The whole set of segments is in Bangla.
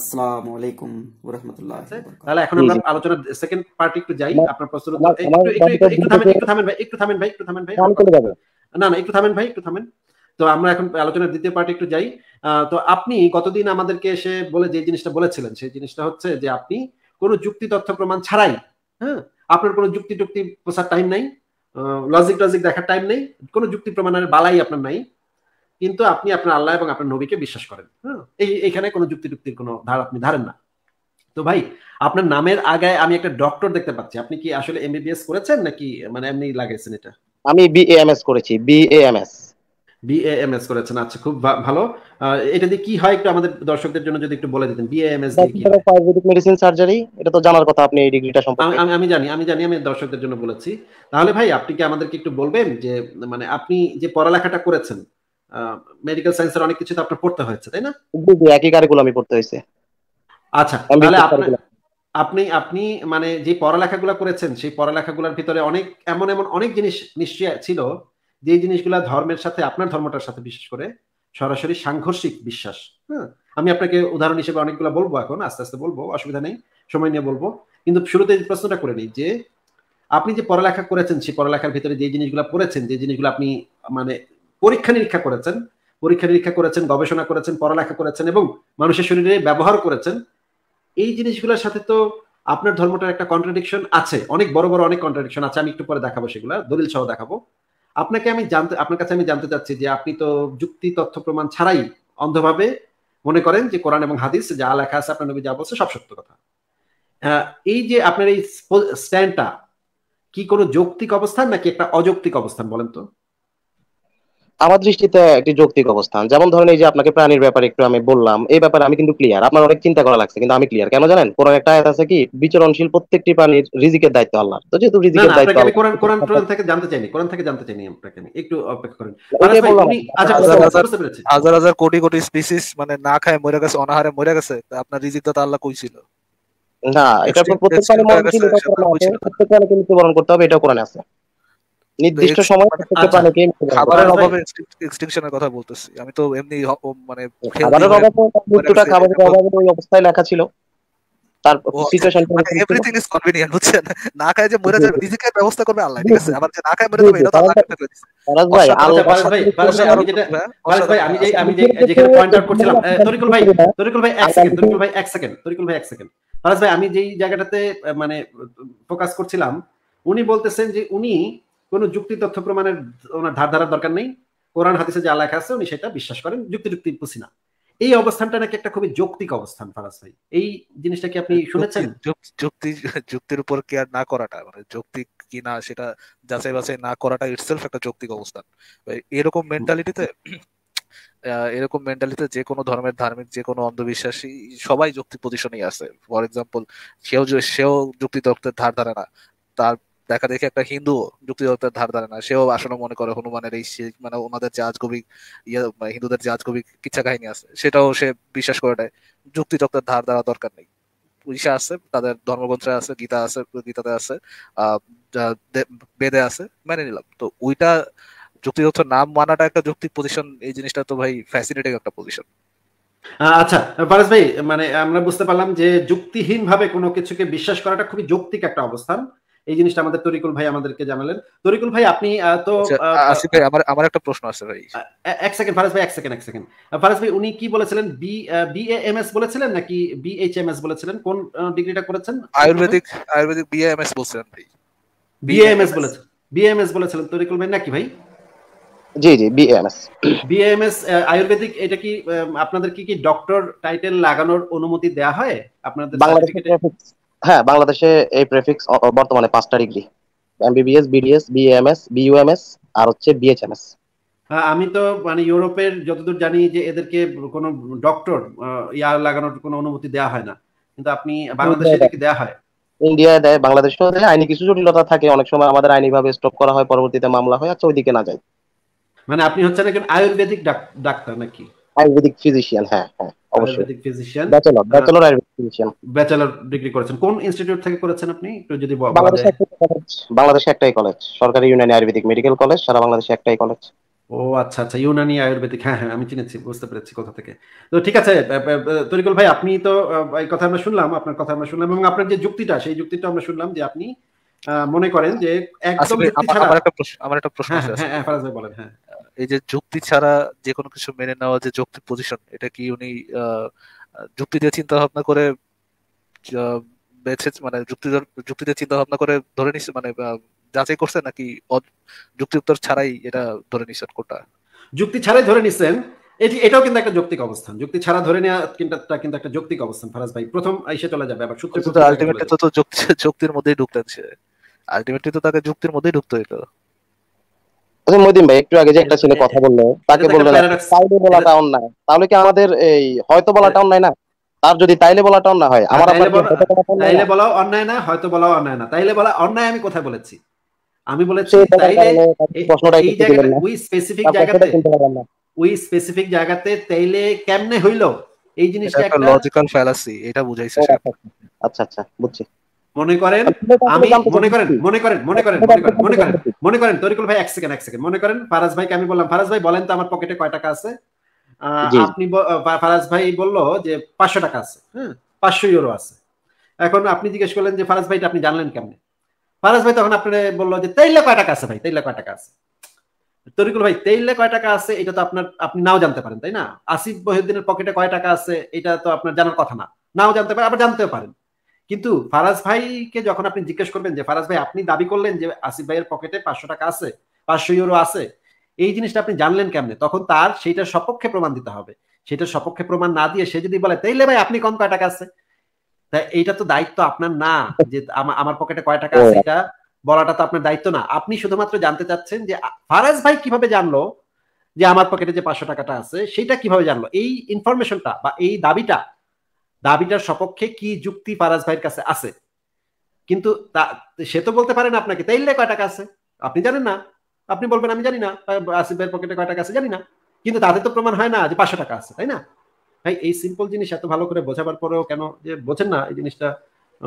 আসসালামু আলাইকুম ওয়া রাহমাতুল্লাহ তাহলে এখন আমরা সেকেন্ড পার্ট একটু যাই আপনার প্রশ্ন একটু একটু থামেন একটু থামেন ভাই একটু থামেন ভাই একটু থামেন ভাই না না একটু থামেন ভাই একটু থামেন তো আমরা এখন আলোচনার দ্বিতীয় পার্টে একটু যাই তো আপনি কতদিন আমাদেরকে এসে বলে যে জিনিসটা বলেছিলেন সেই জিনিসটা হচ্ছে যে আপনি কোনো যুক্তি তথ্য প্রমাণ ছাড়াই হ্যাঁ আপনার কোনো যুক্তি টুক্তি প্রসার টাইম নাই লজিক টজিক দেখার টাইম নেই কোনো যুক্তি প্রমাণের বালাই আপনার নাই কিন্তু আপনি আপনার আল্লাহ এবং আপনার নবীকে বিশ্বাস করেন হ্যাঁ? এই এখানে কোনো যুক্তি টুক্তির কোনো ধার আপনি ধারেন না তো ভাই আপনার নামের আগে আমি একটা ডক্টর দেখতে পাচ্ছি আপনি কি আসলে এমবিবিএস করেছেন নাকি মানে এমনি লাগাইছেন এটা আমি বিএএমএস করেছি বিএএমএস বিএএমএস করেছেন আচ্ছা খুব ভালো এটা দিয়ে কি হয় একটু আমাদের দর্শকদের জন্য যদি একটু বলে দিতেন বিএএমএস দিয়ে কি মেডিসিন সার্জারি এটা তো জানার কথা আপনি এই ডিগ্রিটা সম্পর্কে আমি আমি জানি আমি জানি আমি দর্শকদের জন্য বলেছি তাহলে ভাই আপনি কি আমাদেরকে একটু বলবেন যে মানে আপনি যে পড়ালেখাটা করেছেন মেডিকেল সায়েন্সের অনেক কিছু তো আপনার পড়তে হয়েছে তাই না জি একই কারিকুলামই পড়তে হয়েছে আচ্ছা তাহলে আপনি আপনি মানে যে পড়ালেখাগুলো করেছেন সেই পড়ালেখাগুলোর ভিতরে অনেক এমন এমন অনেক জিনিস নিশ্চয় ছিল যে জিনিসগুলা ধর্মের সাথে আপনার ধর্মটার সাথে বিশেষ করে সরাসরি সাংঘর্ষিক বিশ্বাস হ্যাঁ আমি আপনাকে উদাহরণ হিসেবে অনেকগুলো বলবো এখন আস্তে আস্তে বলবো অসুবিধা নেই সময় নিয়ে বলবো কিন্তু শুরুতে যে প্রশ্নটা করে নিই যে আপনি যে পড়ালেখা করেছেন সেই পড়ালেখার ভিতরে যে জিনিসগুলো পড়েছেন যে জিনিসগুলো আপনি মানে পরীক্ষা নিরীক্ষা করেছেন পরীক্ষা নিরীক্ষা করেছেন গবেষণা করেছেন পড়ালেখা করেছেন এবং মানুষের শরীরে ব্যবহার করেছেন এই জিনিসগুলোর সাথে তো আপনার ধর্মটার একটা কন্ট্রাডিকশন আছে অনেক বড় বড় অনেক কন্ট্রাডিকশন আছে আমি একটু পরে দেখাবো সেগুলো দলিল সহ দেখাবো আপনাকে আমি জানতে আপনার কাছে আমি জানতে চাচ্ছি যে আপনি তো যুক্তি তথ্য প্রমাণ ছাড়াই অন্ধভাবে মনে করেন যে কোরআন এবং হাদিস যা লেখা আছে আপনার নবী যা বলছে সব সত্য কথা এই যে আপনার এই স্ট্যান্ডটা কি কোনো যৌক্তিক অবস্থান নাকি একটা অযৌক্তিক অবস্থান বলেন তো আমার দৃষ্টিতে একটি যৌক্তিক অবস্থান যেমন ধরেন এই যে আপনাকে প্রাণীর ব্যাপারে একটু আমি বললাম এই ব্যাপারে আমি কিন্তু ক্লিয়ার আপনার অনেক চিন্তা করা লাগছে কিন্তু আমি ক্লিয়ার কেন জানেন কোরআন একটা আয়াত আছে কি বিচরণশীল প্রত্যেকটি প্রাণীর রিজিকের দায়িত্ব আল্লাহ তো যেহেতু রিজিকের দায়িত্ব আমি কোরআন কোরআন কোরআন থেকে জানতে চাইনি কোরআন থেকে জানতে চাইনি আপনাকে আমি একটু অপেক্ষা করেন আচ্ছা, আচ্ছা, হাজার হাজার কোটি কোটি স্পিসিস মানে না খায় মরে গেছে অনাহারে মরে গেছে আপনার রিজিক তো আল্লাহ কইছিল না এটা প্রত্যেক প্রাণী মরণ কিন্তু বরণ করতে হবে এটা কোরআনে আছে নির্দিষ্ট সময় খেতে পারে কে খাবারের মানে অভাবে এক্সটিংশনের কথা বলতেছি আমি তো এমনি মানে খাবারের অভাবে মানে মৃত্যুটা খাবারের অভাবে ওই অবস্থায় লেখা ছিল সিচুয়েশন এভরিথিং ইজ কনভেনিয়েন্ট বুঝছেন না খায় যে মরে যাবে নিজেকে ব্যবস্থা করবে আল্লাহ ঠিক আছে আবার যে না খায় মরে যাবে এটা আল্লাহ দিয়েছে ফরাজ ভাই আল্লাহ ভাই ভাই আমি যেটা ফরাজ হ্যাঁ, ভাই আমি যে আমি যে পয়েন্ট আউট করছিলাম তরিকুল ভাই তরিকুল ভাই এক সেকেন্ড তরিকুল ভাই এক সেকেন্ড তরিকুল ভাই এক সেকেন্ড ফরাজ ভাই আমি যেই জায়গাটাতে মানে ফোকাস করছিলাম উনি বলতেছেন যে উনি কোনো যুক্তি তথ্য প্রমাণের ওনার ধার ধারার দরকার নেই কোরআন হাতিসে যা লেখা আছে উনি সেটা বিশ্বাস করেন যুক্তি যুক্তি বুঝি না এই অবস্থানটা নাকি একটা খুবই যৌক্তিক অবস্থান ফারাজ ভাই এই জিনিসটা কি আপনি শুনেছেন যুক্তি যুক্তির উপর কেয়ার না করাটা মানে যুক্তি কি না সেটা যাচাই বাছাই না করাটা ইটসেলফ একটা যৌক্তিক অবস্থান এরকম মেন্টালিটিতে এরকম মেন্টালিতে যে কোনো ধর্মের ধার্মিক যে কোনো অন্ধবিশ্বাসী সবাই যুক্তি পজিশনেই আছে ফর এক্সাম্পল সেও সেও যুক্তি তর্কের ধার ধারে না তার দেখা দেখি একটা হিন্দু যুক্তিযুক্তের ধার ধারে না সেও আসলে মনে করে হনুমানের এই মানে ওনাদের যে আজগবি ইয়ে মানে হিন্দুদের যে আজগবি কিচ্ছা কাহিনী আছে সেটাও সে বিশ্বাস করে নেয় যুক্তিযুক্তের ধার ধারা দরকার নেই ঈশা আছে তাদের ধর্মগ্রন্থে আছে গীতা আছে গীতাতে আছে বেদে আছে মেনে নিলাম তো ওইটা যুক্তিযুক্ত নাম মানাটা একটা যুক্তি পজিশন এই জিনিসটা তো ভাই ফ্যাসিনেটিং একটা পজিশন আচ্ছা পারস ভাই মানে আমরা বুঝতে পারলাম যে যুক্তিহীন ভাবে কোনো কিছুকে বিশ্বাস করাটা খুবই যৌক্তিক একটা অবস্থান এই জিনিসটা আমাদের তরিকুল ভাই আমাদেরকে জানালেন তরিকুল ভাই আপনি তো আচ্ছা, আসিফ ভাই আমার আমার একটা প্রশ্ন আছে ভাই এক সেকেন্ড ফারাজ ভাই এক সেকেন্ড এক সেকেন্ড ফারাজ ভাই উনি কি বলেছিলেন বি বিএএমএস বলেছিলেন নাকি বিএইচএমএস বলেছিলেন কোন ডিগ্রিটা করেছেন আয়ুর্বেদিক আয়ুর্বেদিক বিএএমএস বলেছিলেন ভাই বিএএমএস বলেছেন বিএএমএস বলেছিলেন তরিকুল ভাই নাকি ভাই জি জি বিএএমএস বিএএমএস আয়ুর্বেদিক এটা কি আপনাদের কি কি ডক্টর টাইটেল লাগানোর অনুমতি দেয়া হয় আপনাদের বাংলাদেশে হ্যাঁ বাংলাদেশে এই প্রেফিক্স বর্তমানে পাঁচটা degree MBBS BDS BMS BUMS আর হচ্ছে বিএইচএমএস হ্যাঁ, আমি তো মানে ইউরোপের যতদূর জানি যে এদেরকে কোনো ডক্টর ইয়া লাগানোর কোনো অনুমতি দেয়া হয় না কিন্তু আপনি বাংলাদেশে এদেরকে দেয়া হয় ইন্ডিয়ায় দেয় বাংলাদেশেও দেয় আইনি কিছু জটিলতা থাকে অনেক সময় আমাদের আইনি ভাবে স্টপ করা হয় পরবর্তীতে মামলা হয় আচ্ছা ওইদিকে না যায় মানে আপনি হচ্ছেন একজন আয়ুর্বেদিক ডাক্তার নাকি আয়ুর্বেদিক ফিজিশিয়ান হ্যাঁ হ্যাঁ আপনি আচ্ছা, আচ্ছা, হ্যাঁ, হ্যাঁ, বুঝতে পেরেছি কোথা থেকে তো ঠিক আছে ভাই আপনি তো এই কথা আমরা শুনলাম আপনার কথা আমরা শুনলাম এবং আপনার যে যুক্তিটা সেই যুক্তিটা আমরা শুনলাম যে আপনি মনে করেন যে আচ্ছা, একদম একটা হ্যাঁ, বলেন হ্যাঁ এই যে যুক্তি ছাড়া যে কোনো কিছু মেনে নেওয়া যে যুক্তি পজিশন এটা কি উনি যুক্তি দিয়ে চিন্তা ভাবনা করে বেছে মানে যুক্তি যুক্তি দিয়ে চিন্তা ভাবনা করে ধরে নিছে মানে যাচাই করছে নাকি যুক্তি উত্তর ছাড়াই এটা ধরে নিছেন কোটা যুক্তি ছাড়াই ধরে নিছেন এটি এটাও কিন্তু একটা যৌক্তিক অবস্থান যুক্তি ছাড়া ধরে নেওয়া কিন্তু কিন্তু একটা যৌক্তিক অবস্থান ফারাজ ভাই প্রথম এসে চলে যাবে আবার সূত্র আলটিমেটলি তো যুক্তির মধ্যেই ঢুকতেছে আলটিমেটলি তো তাকে যুক্তির মধ্যেই ঢুকতে হইলো আচ্ছা মদিন ভাই একটু আগে যে একটা ছেলে কথা বললো তাকে বললো তাইলে বলাটা অন্যায় তাহলে কি আমাদের এই হয়তো বলাটা অন্যায় না তার যদি তাইলে বলাটা অন্যায় হয় আমার তাইলে অন্যায় না হয়তো অন্যায় না তাইলে বলা অন্যায় আমি বলেছি আমি বলেছি তাইলে এই জায়গাটা স্পেসিফিক জায়গাতে স্পেসিফিক জায়গাতে তাইলে কেমনে হইলো এই জিনিসটা একটা লজিক্যাল ফ্যালাসি এটা বুঝাইছে আচ্ছা আচ্ছা বুঝছি মনে করেন আমি মনে করেন মনে করেন মনে করেন মনে করেন মনে করেন তরিকুল ভাই এক সেকেন্ড এক সেকেন্ড মনে করেন ফারাজ ভাইকে আমি বললাম ফারাজ ভাই বলেন তো আমার পকেটে কয় টাকা আছে আপনি ফারাজ ভাই বললো যে পাঁচশো টাকা আছে হ্যাঁ পাঁচশো ইউরো আছে এখন আপনি জিজ্ঞেস করলেন যে ফারাজ ভাই আপনি জানলেন কেমনে ফারাজ ভাই তখন আপনার বললো যে তেইলে কয় টাকা আছে ভাই তেইলে কয় টাকা আছে তরিকুল ভাই তেইলে কয় টাকা আছে এটা তো আপনার আপনি নাও জানতে পারেন তাই না আসিফ বহিউদ্দিনের পকেটে কয় টাকা আছে এটা তো আপনার জানার কথা না নাও জানতে পারেন আবার জানতেও পারেন কিন্তু ফারাজ ভাইকে যখন আপনি জিজ্ঞেস করবেন যে ফারাজ ভাই আপনি দাবি করলেন যে আসিফ ভাইয়ের পকেটে পাঁচশো টাকা আছে পাঁচশো ইউরো আছে এই জিনিসটা আপনি জানলেন কেমনে তখন তার সেইটার সপক্ষে প্রমাণ দিতে হবে সেটার সপক্ষে প্রমাণ না দিয়ে সে যদি বলে তাইলে ভাই আপনি কম কয় টাকা আছে তা এইটা তো দায়িত্ব আপনার না যে আমার পকেটে কয় টাকা আছে এটা বলাটা তো আপনার দায়িত্ব না আপনি শুধুমাত্র জানতে চাচ্ছেন যে ফারাজ ভাই কিভাবে জানলো যে আমার পকেটে যে পাঁচশো টাকাটা আছে সেটা কিভাবে জানলো এই ইনফরমেশনটা বা এই দাবিটা দাবিটার সপক্ষে কি যুক্তি ফারাজ ভাইয়ের কাছে আছে কিন্তু সে তো বলতে পারেন আপনাকে তাইলে কয় টাকা আছে আপনি জানেন না আপনি বলবেন আমি জানি না আসিফের পকেটে কয় টাকা আছে জানি না কিন্তু তাতে তো প্রমাণ হয় না যে পাঁচশো টাকা আছে তাই না ভাই এই সিম্পল জিনিস এত ভালো করে বোঝাবার পরেও কেন যে বোঝেন না এই জিনিসটা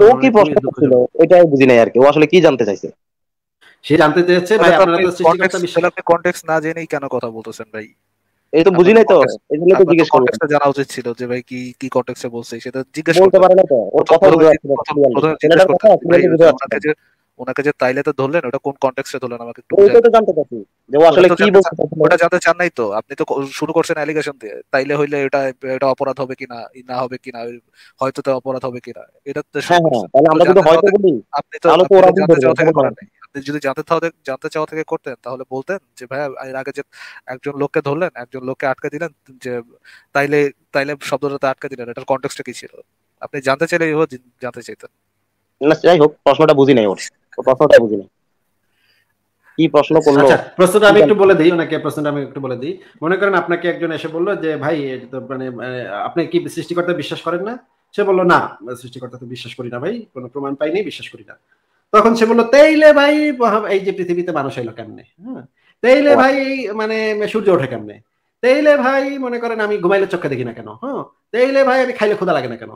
ও কি প্রশ্ন ছিল এটাই বুঝি নাই আর কি ও আসলে কি জানতে চাইছে সে জানতে চাইছে ভাই আপনারা তো সৃষ্টিকর্তা বিশ্লেষণ না জেনেই কেন কথা বলতেছেন ভাই এই তো বুঝি নাই তো এজন্য তো জিজ্ঞেস জানা উচিত ছিল যে ভাই কি কি বলছে সেটা জিজ্ঞেস করতে পারে না তো ওর কথা বুঝা ওনাকে যে ধরলেন ওটা কোন ধরলেন আমাকে একটু তো জানতে পারছি যে ও আসলে কি ওটা জানতে চান নাই তো আপনি তো শুরু করছেন অ্যালিগেশন দিয়ে তাইলে হইলে এটা এটা অপরাধ হবে কিনা না হবে কিনা হয়তো তো অপরাধ হবে কিনা এটা তো হ্যাঁ, হ্যাঁ তাহলে আমরা হয়তো বলি আপনি তো আলোকে ওরা জানতে চাওয়া থেকে করেন যদি জানতে জানতে চাওয়া থেকে করতেন তাহলে বলতেন যে ভাইয়া এর আগে যে একজন লোককে ধরলেন একজন লোককে আটকে দিলেন যে তাইলে তাইলে শব্দটা আটকে দিলেন এটার কন্টেক্সটা কি ছিল আপনি জানতে চাইলে এইভাবে জানতে চাইতেন না যাই হোক প্রশ্নটা বুঝি নাই ওর প্রশ্নটা বুঝি নাই কি প্রশ্ন করলো আচ্ছা, প্রশ্নটা আমি একটু বলে দিই ওনাকে প্রশ্নটা আমি একটু বলে দিই মনে করেন আপনাকে একজন এসে বললো যে ভাই মানে আপনি কি সৃষ্টিকর্তা বিশ্বাস করেন না সে বললো না সৃষ্টিকর্তা তো বিশ্বাস করি না ভাই কোনো প্রমাণ পাইনি বিশ্বাস করি না তখন সে বললো তেইলে ভাই এই যে পৃথিবীতে মানুষ এলো কেমনে হ্যাঁ তেইলে ভাই মানে সূর্য ওঠে কেমনে তেইলে ভাই মনে করেন আমি ঘুমাইলে চোখে দেখি না কেন হ্যাঁ তেইলে ভাই আমি খাইলে ক্ষুদা লাগে না কেন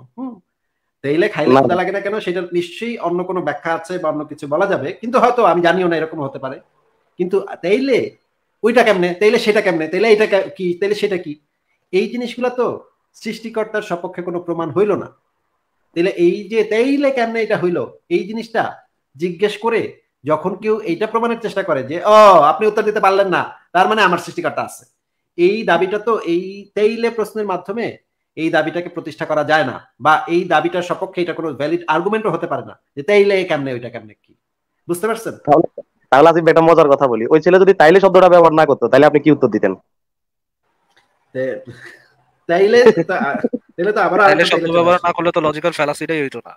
তেইলে খাইলে ক্ষুদা লাগে না কেন সেটা নিশ্চয়ই অন্য কোনো ব্যাখ্যা আছে বা অন্য কিছু বলা যাবে কিন্তু হয়তো আমি জানিও না এরকম হতে পারে কিন্তু তেইলে ওইটা কেমনে তেইলে সেটা কেমনে তেইলে এটা কি তেইলে সেটা কি এই জিনিসগুলো তো সৃষ্টিকর্তার সপক্ষে কোনো প্রমাণ হইল না তাহলে এই যে তেইলে কেমনে এটা হইলো এই জিনিসটা জিজ্ঞেস করে যখন কেউ এইটা প্রমাণের চেষ্টা করে যে ও আপনি উত্তর দিতে পারলেন না তার মানে আমার সৃষ্টিকর্তা আছে এই দাবিটা তো এই তেইলে প্রশ্নের মাধ্যমে এই দাবিটাকে প্রতিষ্ঠা করা যায় না বা এই দাবিটার সপক্ষে এটা কোনো ভ্যালিড আর্গুমেন্টও হতে পারে না যে তেইলে কেমনে ওইটা কেমনে কি বুঝতে পারছেন তাহলে আমি একটা মজার কথা বলি ওই ছেলে যদি তাইলে শব্দটা ব্যবহার না করতো তাহলে আপনি কি উত্তর দিতেন তাইলে তাইলে তো আবার শব্দ ব্যবহার না করলে তো লজিক্যাল ফ্যালাসিটাই হইতো না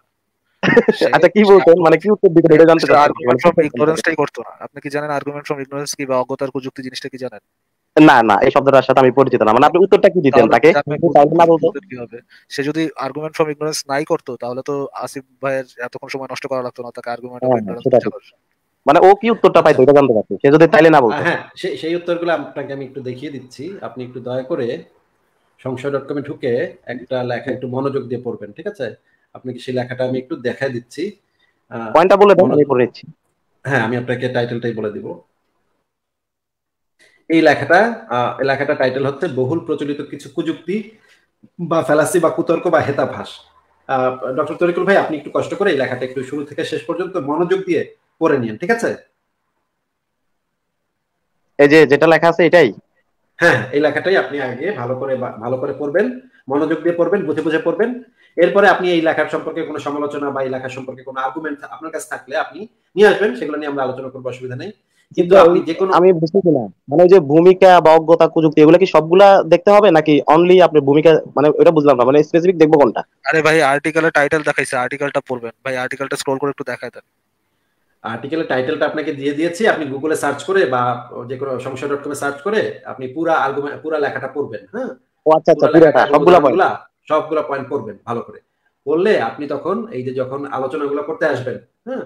আচ্ছা কি বলতেন মানে কি উত্তর দিতেন এটা জানতে চাচ্ছি ইগনোরেন্সটাই মানে করতো না আপনি কি জানেন আর্গুমেন্ট ফ্রম ইগনোরেন্স কি বা অজ্ঞতার কুযুক্তি জিনিসটা কি জানেন না না এই শব্দটার সাথে আমি পরিচিত না মানে আপনি উত্তরটা কি দিতেন তাকে না বলতো কি হবে সে যদি আর্গুমেন্ট ফ্রম ইগনোরেন্স নাই করতো তাহলে তো আসিফ ভাইয়ের এতক্ষণ সময় নষ্ট করা লাগতো না তাকে আর্গুমেন্ট ফ্রম ইগনোরেন্স মানে ও কি উত্তরটা পাইতো এটা জানতে পারছি সে যদি তাইলে না বলতো হ্যাঁ, হ্যাঁ সেই উত্তরগুলো আপনাকে আমি একটু দেখিয়ে দিচ্ছি আপনি একটু দয়া করে সংশয় ডট কমে ঢুকে একটা লেখা একটু মনোযোগ দিয়ে পড়বেন ঠিক আছে আপনাকে সেই লেখাটা আমি একটু দেখায় দিচ্ছি পয়েন্টটা বলে দেন আমি পড়ে দিচ্ছি হ্যাঁ আমি আপনাকে টাইটেলটাই বলে দিব এই লেখাটা এই লেখাটা টাইটেল হচ্ছে বহুল প্রচলিত কিছু কুযুক্তি বা ফেলাসি বা কুতর্ক বা হেতাভাস ডক্টর তরিকুল ভাই আপনি একটু কষ্ট করে এই লেখাটা একটু শুরু থেকে শেষ পর্যন্ত মনোযোগ দিয়ে পড়ে নিন ঠিক আছে এই যে যেটা লেখা আছে এটাই হ্যাঁ এই লেখাটাই আপনি আগে ভালো করে ভালো করে পড়বেন মনোযোগ দিয়ে পড়বেন বুঝে বুঝে পড়বেন এরপরে আপনি এই লেখার সম্পর্কে কোনো সমালোচনা বা এই লেখার সম্পর্কে কোনো আর্গুমেন্ট আপনার কাছে থাকলে আপনি নিয়ে আসবেন সেগুলো নিয়ে আমরা আলোচনা করবো অসুবিধা নেই কিন্তু আপনি যে কোনো আমি বুঝতেছি না মানে যে ভূমিকা বা অজ্ঞতা কুযুক্তি এগুলো কি সবগুলা দেখতে হবে নাকি অনলি আপনি ভূমিকা মানে এটা বুঝলাম না মানে স্পেসিফিক দেখবো কোনটা আরে ভাই আর্টিকেলের টাইটেল দেখাইছে আর্টিকেলটা পড়বেন ভাই আর্টিকেলটা স্ক্রল করে একটু দেখায় দেন আর্টিকেলের টাইটেলটা আপনাকে দিয়ে দিয়েছি আপনি গুগলে সার্চ করে বা যে কোনো সংশয় ডট কমে সার্চ করে আপনি পুরো আর্গুমেন্ট পুরো লেখাটা পড়বেন হ্যাঁ ও আচ্ছা আচ্ছা পুরোটা সবগুলা সবগুলো পয়েন্ট করবেন ভালো করে করলে আপনি তখন এই যে যখন আলোচনাগুলো করতে আসবেন হ্যাঁ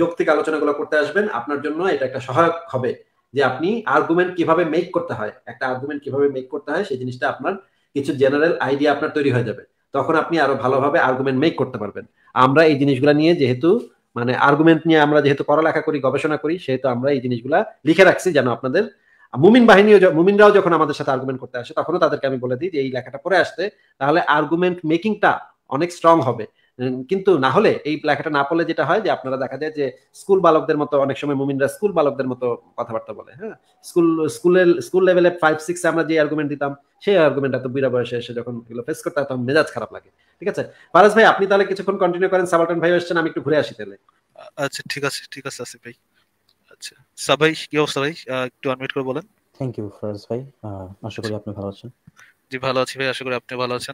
যৌক্তিক আলোচনাগুলো করতে আসবেন আপনার জন্য এটা একটা সহায়ক হবে যে আপনি আর্গুমেন্ট কিভাবে মেক করতে হয় একটা আর্গুমেন্ট কিভাবে মেক করতে হয় সেই জিনিসটা আপনার কিছু জেনারেল আইডিয়া আপনার তৈরি হয়ে যাবে তখন আপনি আরো ভালোভাবে আর্গুমেন্ট মেক করতে পারবেন আমরা এই জিনিসগুলো নিয়ে যেহেতু মানে আর্গুমেন্ট নিয়ে আমরা যেহেতু পড়ালেখা করি গবেষণা করি সেহেতু আমরা এই জিনিসগুলা লিখে রাখছি যেন আপনাদের মুমিন বাহিনীও মুমিনরাও যখন আমাদের সাথে আর্গুমেন্ট করতে আসে তখনও তাদেরকে আমি বলে দিই যে এই লেখাটা পড়ে আসতে তাহলে আর্গুমেন্ট মেকিংটা অনেক স্ট্রং হবে কিন্তু না হলে এই লেখাটা না পড়লে যেটা হয় যে আপনারা দেখা যায় যে স্কুল বালকদের মতো অনেক সময় মুমিনরা স্কুল বালকদের মতো কথাবার্তা বলে হ্যাঁ স্কুল স্কুলের স্কুল লেভেলে ফাইভ সিক্সে আমরা যে আর্গুমেন্ট দিতাম সেই আর্গুমেন্ট এত বিরা বয়সে এসে যখন এগুলো ফেস করতে তখন মেজাজ খারাপ লাগে ঠিক আছে ফারাজ ভাই আপনি তাহলে কিছুক্ষণ কন্টিনিউ করেন সাবাল্টন ভাই এসছেন আমি একটু ঘুরে আসি তাহলে আচ্ছা ঠিক আছে ঠিক আছে আসিফ ভাই হচ্ছে সাব ভাই কি অবস্থা ভাই একটু আনমিট করে বলেন থ্যাংক ইউ ফরাজ ভাই আশা করি আপনি ভালো আছেন জি ভালো আছি ভাই আশা করি আপনি ভালো আছেন